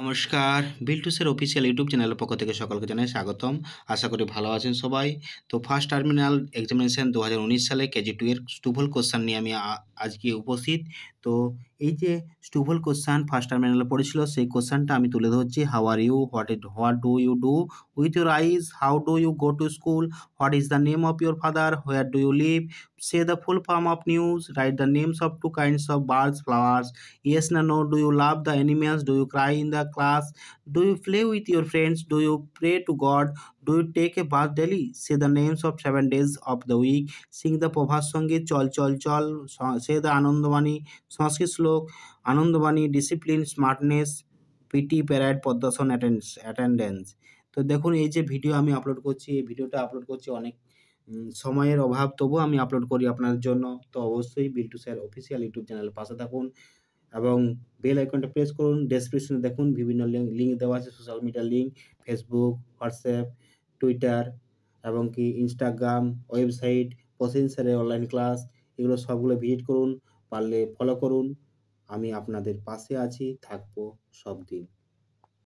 নমস্কার বিলটুসের official YouTube চ্যানেলের পক্ষ থেকে সকলকে জানাই স্বাগতম আশা করি ভালো আছেন সবাই তো ফার্স্ট টার্মিনাল এক্সামিনেশান দু সালে কেজি টু এর স্টুভল কোশ্চান নিয়ে আমি আজকে উপস্থিত তো এই যে স্টুভল কোশ্চান ফার্স্ট টার্মিনালে পড়েছিল সেই কোশ্চানটা আমি তুলে ধরছি how are you what it what do you do with your eyes how do you go to school what is the name of your father where do you live say the full form of news write the names of two kinds of birds flowers yes না no do you love the animals do you cry in the class Do you play with your friends? Do you pray to God? Do you take a bath daily? Say the names of seven days of the week. Sing the Prabhat Sangit, Chal Chal Chal. Say the Anandavani, Sanskrit Slok, Anandavani, Discipline, Smartness, PT parade padmasana attendance attendance তো দেখুন এই যে video আমি upload করছি এই ভিডিওটা upload করছি অনেক সময়ের অভাব তবুও আমি আপলোড করি আপনাদের জন্য তো অবশ্যই বিল্টু স্যার অফিসিয়াল ইউটিউব চ্যানেলের পাশে থাকুন এবং বেল আইকনটা প্রেস করুন ডেসক্রিপশনে দেখুন বিভিন্ন লিঙ্ক দেওয়া আছে social media link Facebook WhatsApp Twitter এবং কি ইনস্টাগ্রাম ওয়েবসাইট প্রসেন্সারের অনলাইন ক্লাস এগুলো সবগুলো ভিজিট করুন পারলে ফলো করুন আমি আপনাদের পাশে আছি থাকবো সব দিন